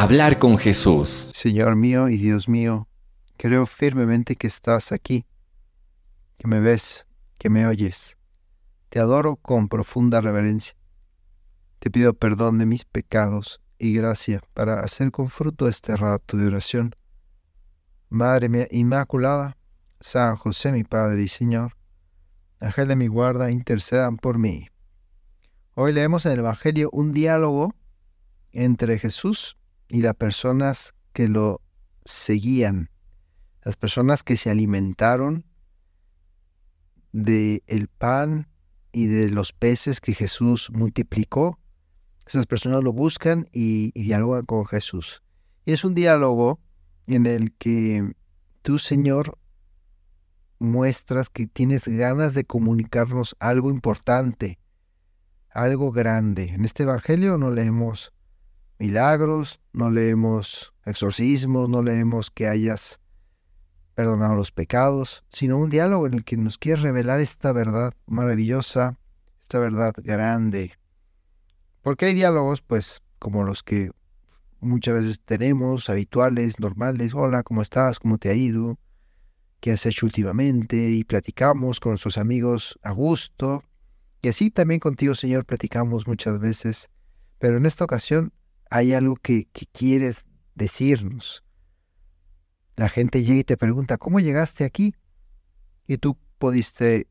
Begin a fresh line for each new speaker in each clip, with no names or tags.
hablar con Jesús. Señor mío y Dios mío, creo firmemente que estás aquí, que me ves, que me oyes. Te adoro con profunda reverencia. Te pido perdón de mis pecados y gracia para hacer con fruto este rato de oración. Madre mía Inmaculada, San José mi Padre y Señor, Ángel de mi guarda, intercedan por mí. Hoy leemos en el Evangelio un diálogo entre Jesús y las personas que lo seguían, las personas que se alimentaron del el pan y de los peces que Jesús multiplicó, esas personas lo buscan y, y dialogan con Jesús. Y es un diálogo en el que tú, Señor, muestras que tienes ganas de comunicarnos algo importante, algo grande. En este Evangelio no leemos milagros, no leemos exorcismos, no leemos que hayas perdonado los pecados, sino un diálogo en el que nos quiere revelar esta verdad maravillosa, esta verdad grande. Porque hay diálogos, pues, como los que muchas veces tenemos, habituales, normales, hola, ¿cómo estás? ¿Cómo te ha ido? ¿Qué has hecho últimamente? Y platicamos con nuestros amigos a gusto. Y así también contigo, Señor, platicamos muchas veces. Pero en esta ocasión hay algo que, quieres decirnos. La gente llega y te pregunta, ¿cómo llegaste aquí? Y tú pudiste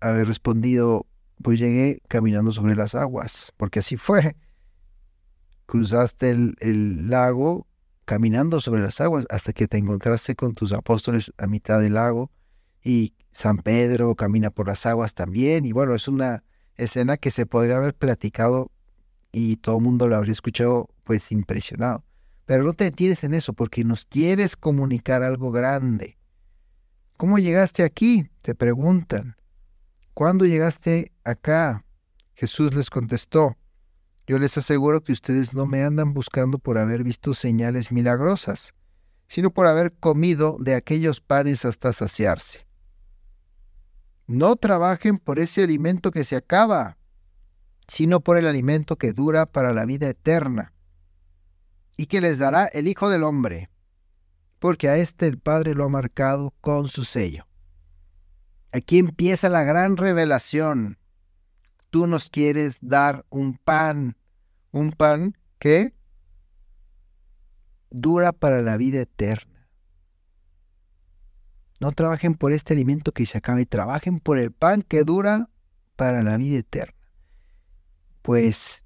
haber respondido, pues llegué caminando sobre las aguas, porque así fue. Cruzaste el, el, lago caminando sobre las aguas hasta que te encontraste con tus apóstoles a mitad del lago y San Pedro camina por las aguas también. Y bueno, es una escena que se podría haber platicado y todo el mundo lo habría escuchado pues impresionado. Pero no te detienes en eso porque nos quieres comunicar algo grande. ¿Cómo llegaste aquí? Te preguntan. ¿Cuándo llegaste acá? Jesús les contestó, yo les aseguro que ustedes no me andan buscando por haber visto señales milagrosas, sino por haber comido de aquellos panes hasta saciarse. No trabajen por ese alimento que se acaba, sino por el alimento que dura para la vida eterna, y que les dará el Hijo del Hombre, porque a este el Padre lo ha marcado con su sello. Aquí empieza la gran revelación. Tú nos quieres dar un pan, un pan que dura para la vida eterna. No trabajen por este alimento que se acabe, trabajen por el pan que dura para la vida eterna pues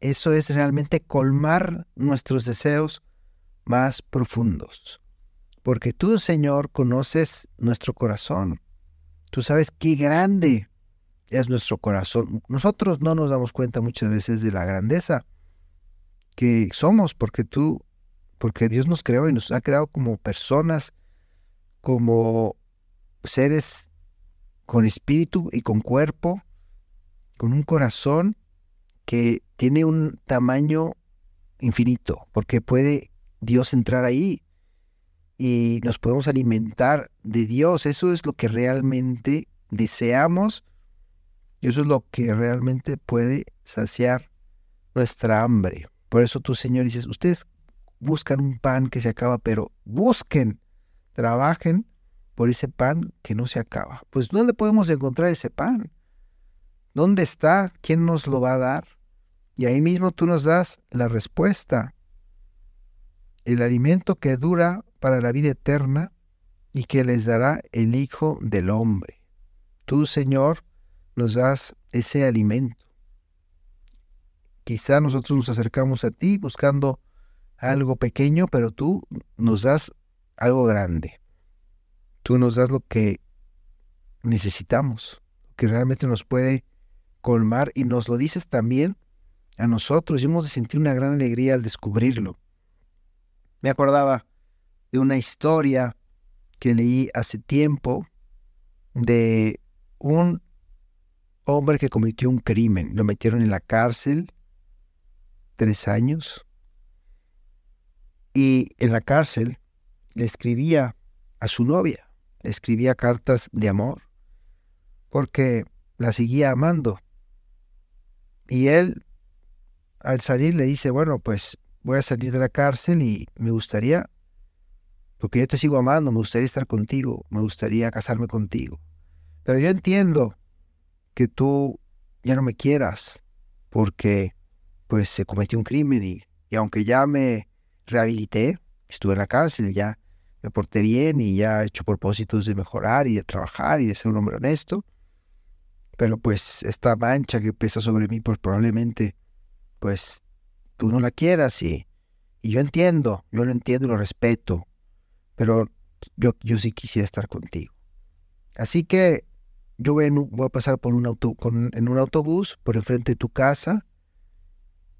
eso es realmente colmar nuestros deseos más profundos. Porque tú, Señor, conoces nuestro corazón. Tú sabes qué grande es nuestro corazón. Nosotros no nos damos cuenta muchas veces de la grandeza que somos porque tú, porque Dios nos creó y nos ha creado como personas, como seres con espíritu y con cuerpo, con un corazón que tiene un tamaño infinito, porque puede Dios entrar ahí y nos podemos alimentar de Dios. Eso es lo que realmente deseamos y eso es lo que realmente puede saciar nuestra hambre. Por eso tú, Señor, dices, ustedes buscan un pan que se acaba, pero busquen, trabajen por ese pan que no se acaba. Pues ¿dónde podemos encontrar ese pan? ¿Dónde está? ¿Quién nos lo va a dar? Y ahí mismo tú nos das la respuesta. El alimento que dura para la vida eterna y que les dará el Hijo del Hombre. Tú, Señor, nos das ese alimento. Quizá nosotros nos acercamos a ti buscando algo pequeño, pero tú nos das algo grande. Tú nos das lo que necesitamos, lo que realmente nos puede colmar y nos lo dices también a nosotros y hemos de sentir una gran alegría al descubrirlo. Me acordaba de una historia que leí hace tiempo de un hombre que cometió un crimen. Lo metieron en la cárcel tres años y en la cárcel le escribía a su novia, le escribía cartas de amor porque la seguía amando y él, al salir, le dice, bueno, pues voy a salir de la cárcel y me gustaría, porque yo te sigo amando, me gustaría estar contigo, me gustaría casarme contigo. Pero yo entiendo que tú ya no me quieras porque pues se cometió un crimen y, y aunque ya me rehabilité, estuve en la cárcel, ya me porté bien y ya he hecho propósitos de mejorar y de trabajar y de ser un hombre honesto, pero pues esta mancha que pesa sobre mí, pues probablemente, pues tú no la quieras y, y yo entiendo, yo lo entiendo y lo respeto, pero yo, yo sí quisiera estar contigo. Así que yo voy, a pasar por un auto, en un autobús por enfrente de tu casa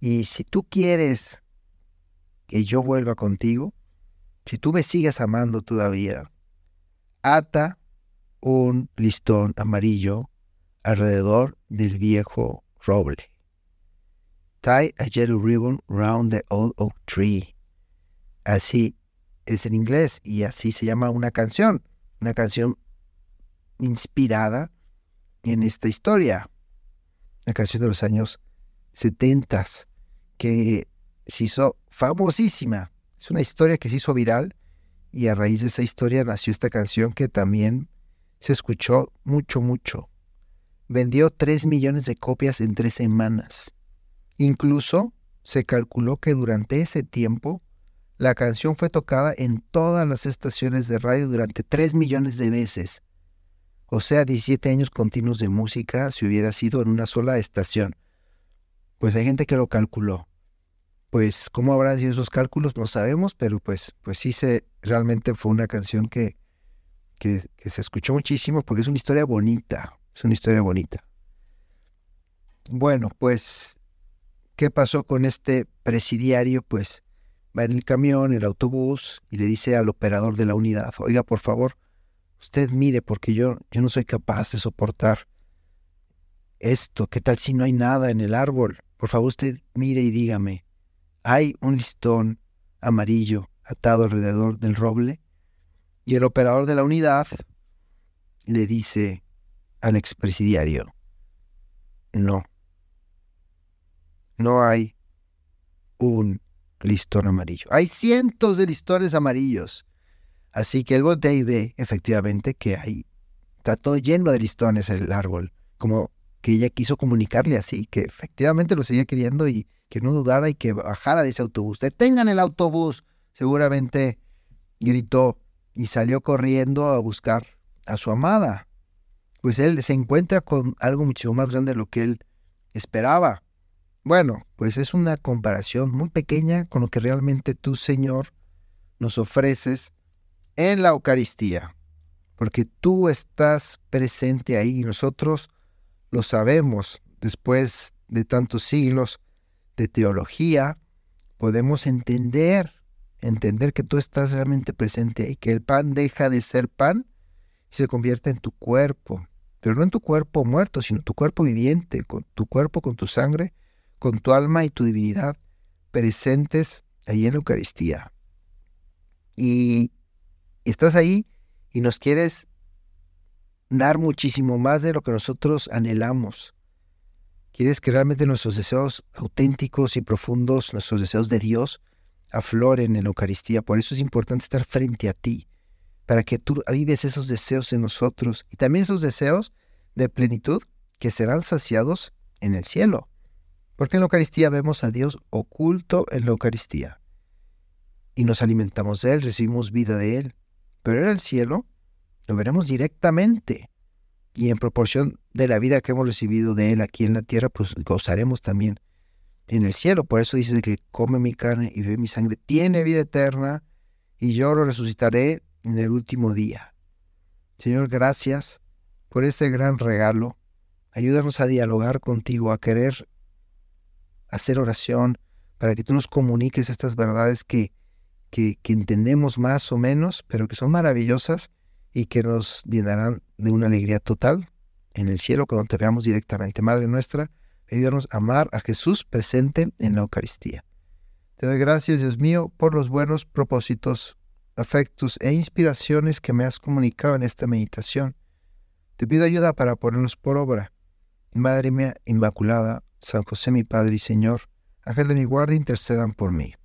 y si tú quieres que yo vuelva contigo, si tú me sigues amando todavía, ata un listón amarillo alrededor del viejo roble. Tie a yellow ribbon round the old oak tree. Así es en inglés y así se llama una canción, una canción inspirada en esta historia, una canción de los años 70 que se hizo famosísima. Es una historia que se hizo viral y a raíz de esa historia nació esta canción que también se escuchó mucho, mucho vendió 3 millones de copias en tres semanas. Incluso se calculó que durante ese tiempo la canción fue tocada en todas las estaciones de radio durante 3 millones de veces. O sea, 17 años continuos de música si hubiera sido en una sola estación. Pues hay gente que lo calculó. Pues cómo habrán sido esos cálculos no sabemos, pero pues, pues sí se realmente fue una canción que, que se escuchó muchísimo porque es una historia bonita, es una historia bonita. Bueno, pues, ¿qué pasó con este presidiario? Pues va en el camión, el autobús, y le dice al operador de la unidad, oiga, por favor, usted mire, porque yo, yo no soy capaz de soportar esto. ¿Qué tal si no hay nada en el árbol? Por favor, usted mire y dígame. Hay un listón amarillo atado alrededor del roble. Y el operador de la unidad le dice, al expresidiario. No. No hay un listón amarillo. Hay cientos de listones amarillos. Así que el voltea y ve efectivamente que hay, está todo lleno de listones el árbol, como que ella quiso comunicarle así, que efectivamente lo seguía queriendo y que no dudara y que bajara de ese autobús. Detengan el autobús, seguramente gritó y salió corriendo a buscar a su amada pues él se encuentra con algo mucho más grande de lo que él esperaba. Bueno, pues es una comparación muy pequeña con lo que realmente tú, Señor, nos ofreces en la Eucaristía, porque tú estás presente ahí y nosotros lo sabemos después de tantos siglos de teología, podemos entender, entender que tú estás realmente presente y que el pan deja de ser pan se convierte en tu cuerpo, pero no en tu cuerpo muerto, sino tu cuerpo viviente, con tu cuerpo, con tu sangre, con tu alma y tu divinidad presentes ahí en la Eucaristía. Y estás ahí y nos quieres dar muchísimo más de lo que nosotros anhelamos. Quieres que realmente nuestros deseos auténticos y profundos, nuestros deseos de Dios, afloren en la Eucaristía. Por eso es importante estar frente a ti para que tú avives esos deseos en nosotros y también esos deseos de plenitud que serán saciados en el cielo. Porque en la Eucaristía vemos a Dios oculto en la Eucaristía. Y nos alimentamos de Él, recibimos vida de Él. Pero en el cielo lo veremos directamente. Y en proporción de la vida que hemos recibido de Él aquí en la tierra, pues gozaremos también en el cielo. Por eso dice que come mi carne y bebe mi sangre, tiene vida eterna. Y yo lo resucitaré en el último día. Señor, gracias por este gran regalo. Ayúdanos a dialogar contigo, a querer hacer oración para que tú nos comuniques estas verdades que, que, entendemos más o menos, pero que son maravillosas y que nos llenarán de una alegría total en el cielo cuando te veamos directamente. Madre nuestra, ayúdanos a amar a Jesús presente en la Eucaristía. Te doy gracias, Dios mío, por los buenos propósitos afectos e inspiraciones que me has comunicado en esta meditación. Te pido ayuda para ponerlos por obra. Madre mía Inmaculada, San José mi Padre y Señor, Ángel de mi guardia, intercedan por mí.